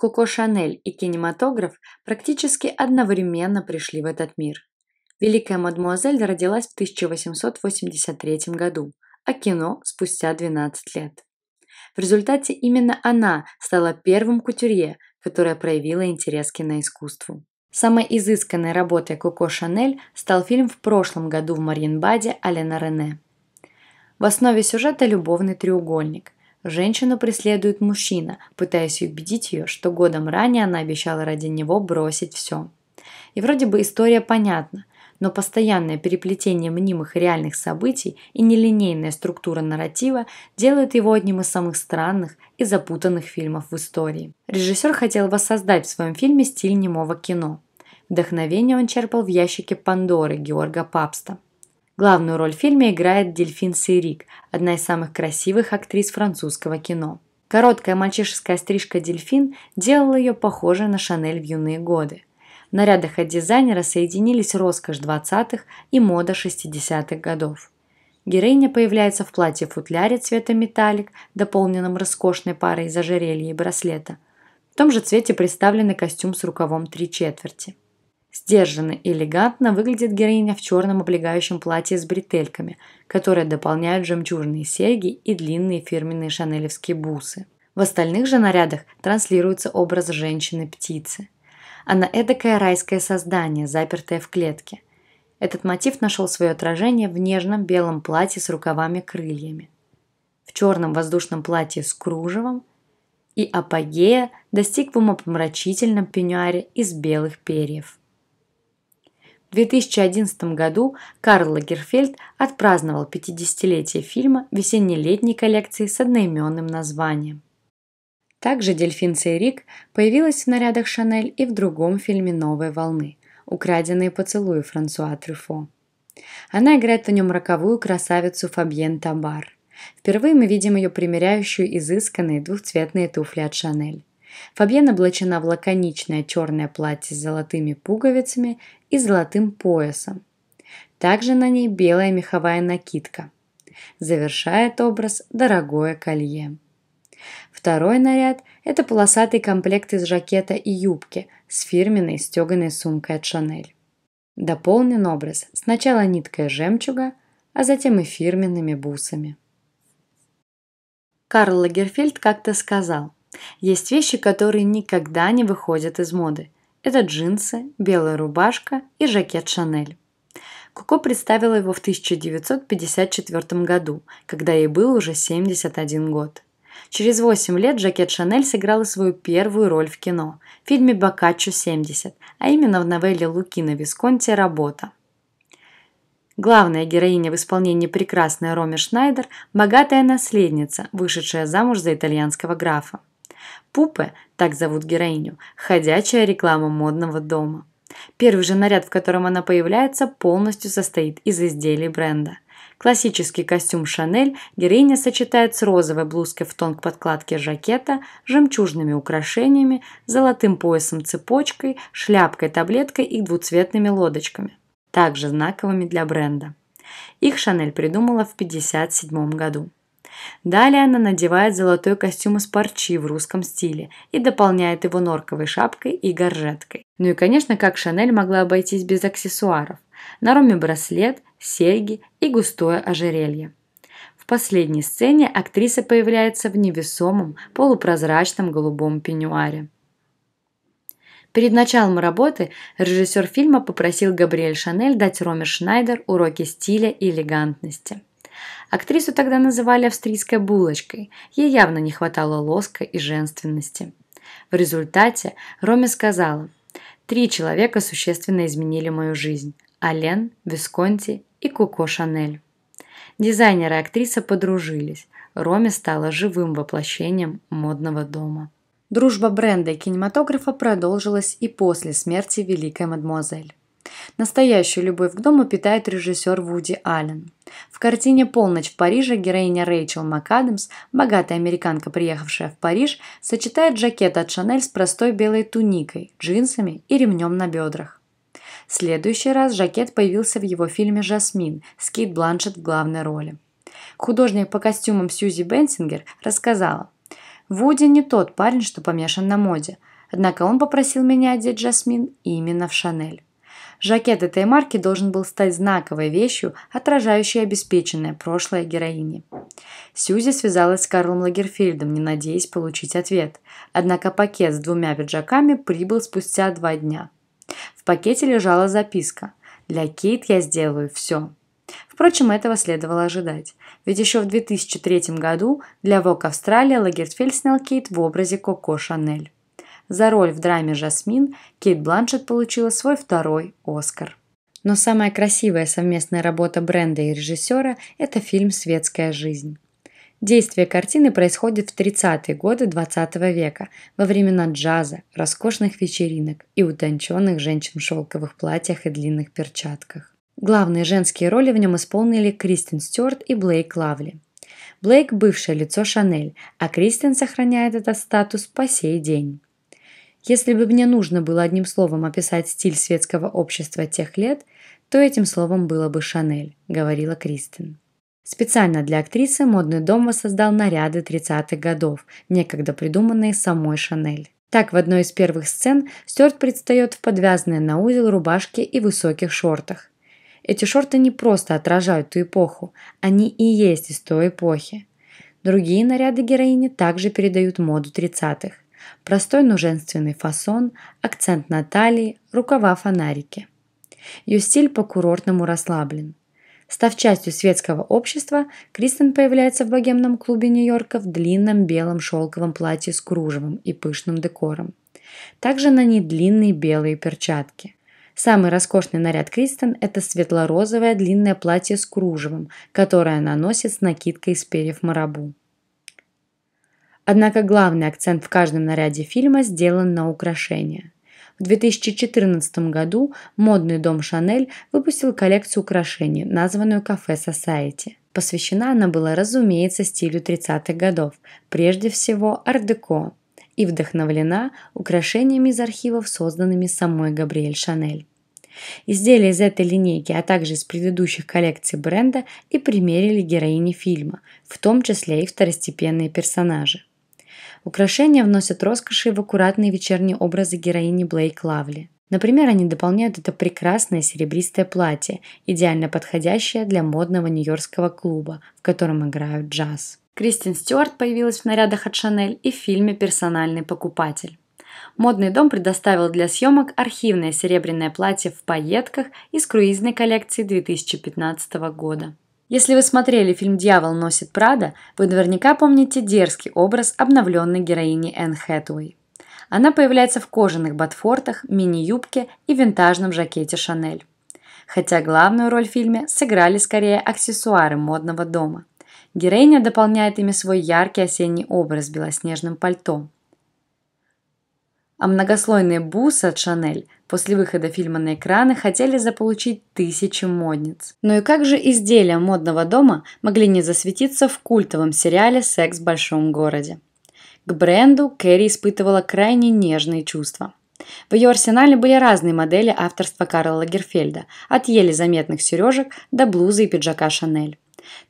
Коко Шанель и кинематограф практически одновременно пришли в этот мир. Великая мадмуазель родилась в 1883 году, а кино спустя 12 лет. В результате именно она стала первым кутюрье, которая проявила интерес к киноискусству. Самой изысканной работой Коко Шанель стал фильм в прошлом году в Марьинбаде Алена Рене. В основе сюжета любовный треугольник – Женщину преследует мужчина, пытаясь убедить ее, что годом ранее она обещала ради него бросить все. И вроде бы история понятна, но постоянное переплетение мнимых реальных событий и нелинейная структура нарратива делают его одним из самых странных и запутанных фильмов в истории. Режиссер хотел воссоздать в своем фильме стиль немого кино. Вдохновение он черпал в ящике Пандоры Георга Папста – Главную роль в фильме играет Дельфин Сейрик, одна из самых красивых актрис французского кино. Короткая мальчишеская стрижка Дельфин делала ее похожей на Шанель в юные годы. В нарядах от дизайнера соединились роскошь 20-х и мода 60-х годов. Героиня появляется в платье-футляре цвета металлик, дополненном роскошной парой из ожерелья и браслета. В том же цвете представлены костюм с рукавом три четверти – Сдержанно и элегантно выглядит героиня в черном облегающем платье с бретельками, которые дополняют жемчужные серьги и длинные фирменные шанелевские бусы. В остальных же нарядах транслируется образ женщины-птицы. Она эдакое райское создание, запертое в клетке. Этот мотив нашел свое отражение в нежном белом платье с рукавами-крыльями. В черном воздушном платье с кружевом и апогея достиг в умопомрачительном пенюаре из белых перьев – в 2011 году Карл Лагерфельд отпраздновал 50-летие фильма весенне-летней коллекции с одноименным названием. Также «Дельфин Сейрик» появилась в нарядах Шанель и в другом фильме новой волны» «Украденные поцелуи» Франсуа Трюфо. Она играет в нем роковую красавицу Фабьен Табар. Впервые мы видим ее примеряющую изысканные двухцветные туфли от Шанель. Фабьен облачена в лаконичное черное платье с золотыми пуговицами и золотым поясом. Также на ней белая меховая накидка. Завершает образ дорогое колье. Второй наряд – это полосатый комплект из жакета и юбки с фирменной стеганой сумкой от Шанель. Дополнен образ сначала ниткой жемчуга, а затем и фирменными бусами. Карл Лагерфельд как-то сказал – есть вещи, которые никогда не выходят из моды. Это джинсы, белая рубашка и жакет Шанель. Коко представила его в 1954 году, когда ей был уже 71 год. Через 8 лет Жакет Шанель сыграла свою первую роль в кино – в фильме «Бокаччо 70», а именно в новелле Лукина Висконти «Работа». Главная героиня в исполнении прекрасная Роми Шнайдер – богатая наследница, вышедшая замуж за итальянского графа. Пупы так зовут героиню, ходячая реклама модного дома. Первый же наряд, в котором она появляется, полностью состоит из изделий бренда. Классический костюм Шанель героиня сочетает с розовой блузкой в тон к подкладке жакета, жемчужными украшениями, золотым поясом-цепочкой, шляпкой-таблеткой и двуцветными лодочками, также знаковыми для бренда. Их Шанель придумала в 1957 году. Далее она надевает золотой костюм из парчи в русском стиле и дополняет его норковой шапкой и горжеткой. Ну и, конечно, как Шанель могла обойтись без аксессуаров? На Роме браслет, серьги и густое ожерелье. В последней сцене актриса появляется в невесомом, полупрозрачном голубом пеньюаре. Перед началом работы режиссер фильма попросил Габриэль Шанель дать Роме Шнайдер уроки стиля и элегантности – Актрису тогда называли австрийской булочкой, ей явно не хватало лоска и женственности. В результате Роме сказала, «Три человека существенно изменили мою жизнь – Ален, Висконти и Коко Шанель». Дизайнеры и актриса подружились. Роме стала живым воплощением модного дома. Дружба бренда и кинематографа продолжилась и после смерти великой мадемуазель. Настоящую любовь к дому питает режиссер Вуди Аллен. В картине «Полночь в Париже» героиня Рэйчел МакАдамс, богатая американка, приехавшая в Париж, сочетает жакет от Шанель с простой белой туникой, джинсами и ремнем на бедрах. В следующий раз жакет появился в его фильме «Жасмин» с Кейт Бланшет в главной роли. Художник по костюмам Сьюзи Бенсингер рассказала, «Вуди не тот парень, что помешан на моде, однако он попросил меня одеть Жасмин именно в Шанель». Жакет этой марки должен был стать знаковой вещью, отражающей обеспеченное прошлое героини. Сьюзи связалась с Карлом Лагерфельдом, не надеясь получить ответ. Однако пакет с двумя пиджаками прибыл спустя два дня. В пакете лежала записка «Для Кейт я сделаю все». Впрочем, этого следовало ожидать. Ведь еще в 2003 году для Vogue Австралия Лагерфельд снял Кейт в образе Коко Шанель. За роль в драме «Жасмин» Кейт Бланшетт получила свой второй «Оскар». Но самая красивая совместная работа бренда и режиссера – это фильм «Светская жизнь». Действие картины происходит в 30-е годы 20 -го века, во времена джаза, роскошных вечеринок и утонченных женщин в шелковых платьях и длинных перчатках. Главные женские роли в нем исполнили Кристин Стюарт и Блейк Лавли. Блейк – бывшее лицо Шанель, а Кристин сохраняет этот статус по сей день. Если бы мне нужно было одним словом описать стиль светского общества тех лет, то этим словом было бы «Шанель», – говорила Кристин. Специально для актрисы модный дом воссоздал наряды 30-х годов, некогда придуманные самой Шанель. Так в одной из первых сцен Стюарт предстает в подвязанной на узел рубашке и высоких шортах. Эти шорты не просто отражают ту эпоху, они и есть из той эпохи. Другие наряды героини также передают моду 30-х. Простой но женственный фасон, акцент на талии, рукава-фонарики. Ее стиль по-курортному расслаблен. Став частью светского общества, Кристен появляется в богемном клубе Нью-Йорка в длинном белом шелковом платье с кружевом и пышным декором. Также на ней длинные белые перчатки. Самый роскошный наряд Кристен – это светло-розовое длинное платье с кружевом, которое она носит с накидкой из перьев марабу. Однако главный акцент в каждом наряде фильма сделан на украшения. В 2014 году модный дом Шанель выпустил коллекцию украшений, названную «Кафе Society. Посвящена она была, разумеется, стилю 30-х годов, прежде всего ар-деко, и вдохновлена украшениями из архивов, созданными самой Габриэль Шанель. Изделия из этой линейки, а также из предыдущих коллекций бренда и примерили героини фильма, в том числе и второстепенные персонажи. Украшения вносят роскоши в аккуратные вечерние образы героини Блейк Лавли. Например, они дополняют это прекрасное серебристое платье, идеально подходящее для модного нью-йоркского клуба, в котором играют джаз. Кристин Стюарт появилась в нарядах от Шанель и в фильме «Персональный покупатель». Модный дом предоставил для съемок архивное серебряное платье в пайетках из круизной коллекции 2015 года. Если вы смотрели фильм «Дьявол носит Прада», вы наверняка помните дерзкий образ обновленной героини Энн Хэтуэй. Она появляется в кожаных ботфортах, мини-юбке и винтажном жакете Шанель. Хотя главную роль в фильме сыграли скорее аксессуары модного дома. Героиня дополняет ими свой яркий осенний образ белоснежным пальто – а многослойные бусы от Шанель после выхода фильма на экраны хотели заполучить тысячи модниц. Но ну и как же изделия модного дома могли не засветиться в культовом сериале «Секс в большом городе»? К бренду Кэрри испытывала крайне нежные чувства. В ее арсенале были разные модели авторства Карла Лагерфельда, от еле заметных сережек до блузы и пиджака Шанель.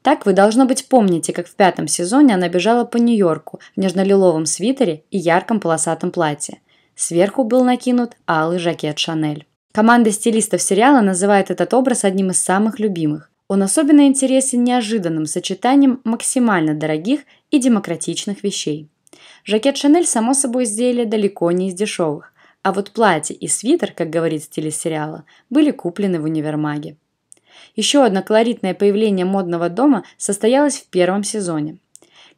Так вы, должно быть, помните, как в пятом сезоне она бежала по Нью-Йорку в нежно-лиловом свитере и ярком полосатом платье – Сверху был накинут алый жакет Шанель. Команда стилистов сериала называет этот образ одним из самых любимых. Он особенно интересен неожиданным сочетанием максимально дорогих и демократичных вещей. Жакет Шанель, само собой, изделие далеко не из дешевых, а вот платье и свитер, как говорит стилист сериала, были куплены в универмаге. Еще одно колоритное появление модного дома состоялось в первом сезоне –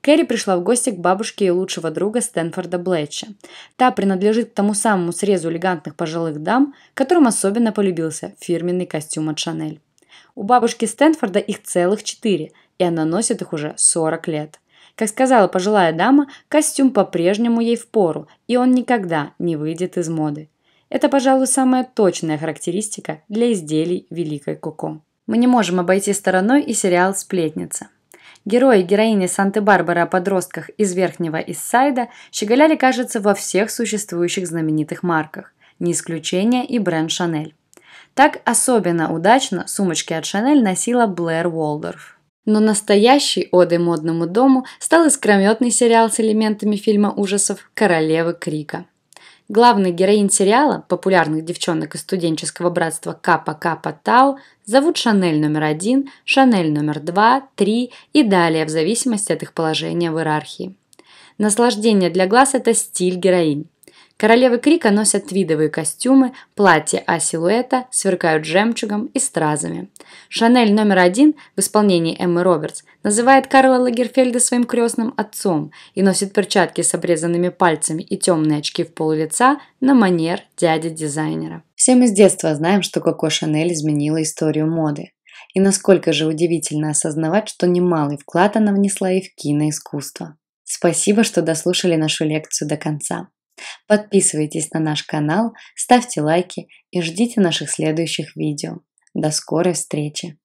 Кэрри пришла в гости к бабушке и лучшего друга Стэнфорда Блэча. Та принадлежит к тому самому срезу элегантных пожилых дам, которым особенно полюбился фирменный костюм от Шанель. У бабушки Стэнфорда их целых четыре, и она носит их уже 40 лет. Как сказала пожилая дама, костюм по-прежнему ей в пору, и он никогда не выйдет из моды. Это, пожалуй, самая точная характеристика для изделий Великой Коко. Мы не можем обойти стороной и сериал «Сплетница». Герои и героини Санты-Барбары о подростках из Верхнего Иссайда щеголяли, кажется, во всех существующих знаменитых марках. Не исключение и бренд Шанель. Так особенно удачно сумочки от Шанель носила Блэр Уолдорф. Но настоящей одой модному дому стал искрометный сериал с элементами фильма ужасов «Королевы Крика». Главных героинь сериала, популярных девчонок из студенческого братства Капа Капа Тау, зовут Шанель номер один, Шанель номер два, три и далее, в зависимости от их положения в иерархии. Наслаждение для глаз – это стиль героинь. Королевы крика носят твидовые костюмы, платья а-силуэта сверкают жемчугом и стразами. Шанель номер один в исполнении Эммы Робертс называет Карла Лагерфельда своим крестным отцом и носит перчатки с обрезанными пальцами и темные очки в пол лица на манер дяди-дизайнера. Все мы с детства знаем, что Коко Шанель изменила историю моды. И насколько же удивительно осознавать, что немалый вклад она внесла и в киноискусство. Спасибо, что дослушали нашу лекцию до конца. Подписывайтесь на наш канал, ставьте лайки и ждите наших следующих видео. До скорой встречи!